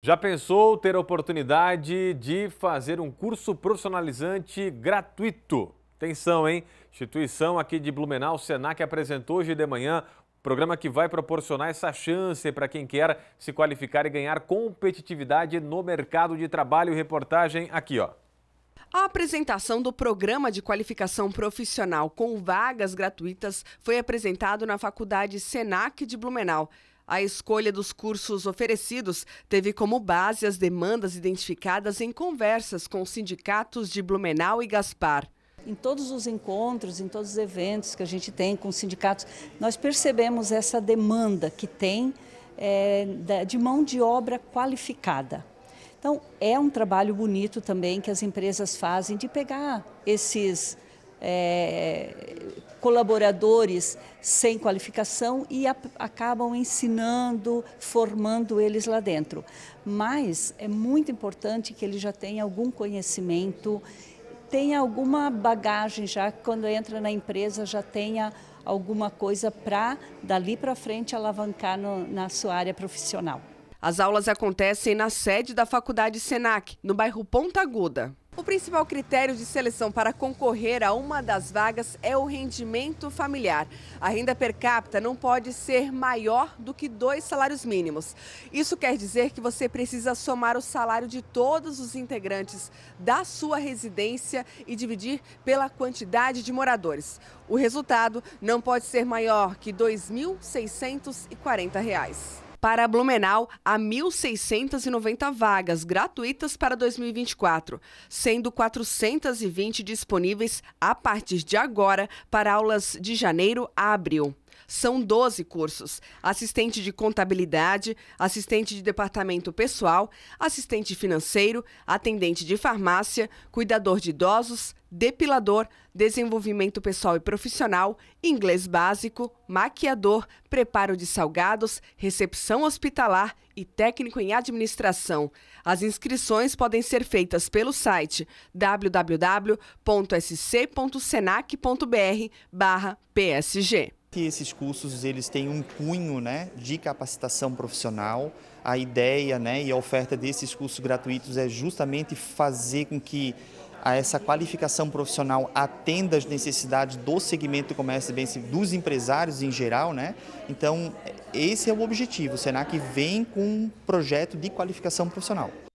Já pensou ter a oportunidade de fazer um curso profissionalizante gratuito? Atenção, hein? Instituição aqui de Blumenau, Senac, apresentou hoje de manhã o Programa que vai proporcionar essa chance para quem quer se qualificar e ganhar competitividade no mercado de trabalho. Reportagem aqui, ó. A apresentação do Programa de Qualificação Profissional com vagas gratuitas foi apresentado na Faculdade Senac de Blumenau. A escolha dos cursos oferecidos teve como base as demandas identificadas em conversas com sindicatos de Blumenau e Gaspar. Em todos os encontros, em todos os eventos que a gente tem com sindicatos, nós percebemos essa demanda que tem é, de mão de obra qualificada. Então, é um trabalho bonito também que as empresas fazem de pegar esses, é, colaboradores sem qualificação e a, acabam ensinando, formando eles lá dentro. Mas é muito importante que ele já tenha algum conhecimento, tenha alguma bagagem já quando entra na empresa, já tenha alguma coisa para dali para frente alavancar no, na sua área profissional. As aulas acontecem na sede da Faculdade Senac, no bairro Ponta Aguda principal critério de seleção para concorrer a uma das vagas é o rendimento familiar. A renda per capita não pode ser maior do que dois salários mínimos. Isso quer dizer que você precisa somar o salário de todos os integrantes da sua residência e dividir pela quantidade de moradores. O resultado não pode ser maior que R$ 2.640 para Blumenau há 1.690 vagas gratuitas para 2024, sendo 420 disponíveis a partir de agora para aulas de janeiro a abril. São 12 cursos: assistente de contabilidade, assistente de departamento pessoal, assistente financeiro, atendente de farmácia, cuidador de idosos, depilador, desenvolvimento pessoal e profissional, inglês básico, maquiador, preparo de salgados, recepção hospitalar e técnico em administração. As inscrições podem ser feitas pelo site www.sc.senac.br/psg que esses cursos eles têm um cunho né, de capacitação profissional. A ideia né, e a oferta desses cursos gratuitos é justamente fazer com que a essa qualificação profissional atenda às necessidades do segmento do comércio e dos empresários em geral, né? Então, esse é o objetivo. O Senac vem com um projeto de qualificação profissional.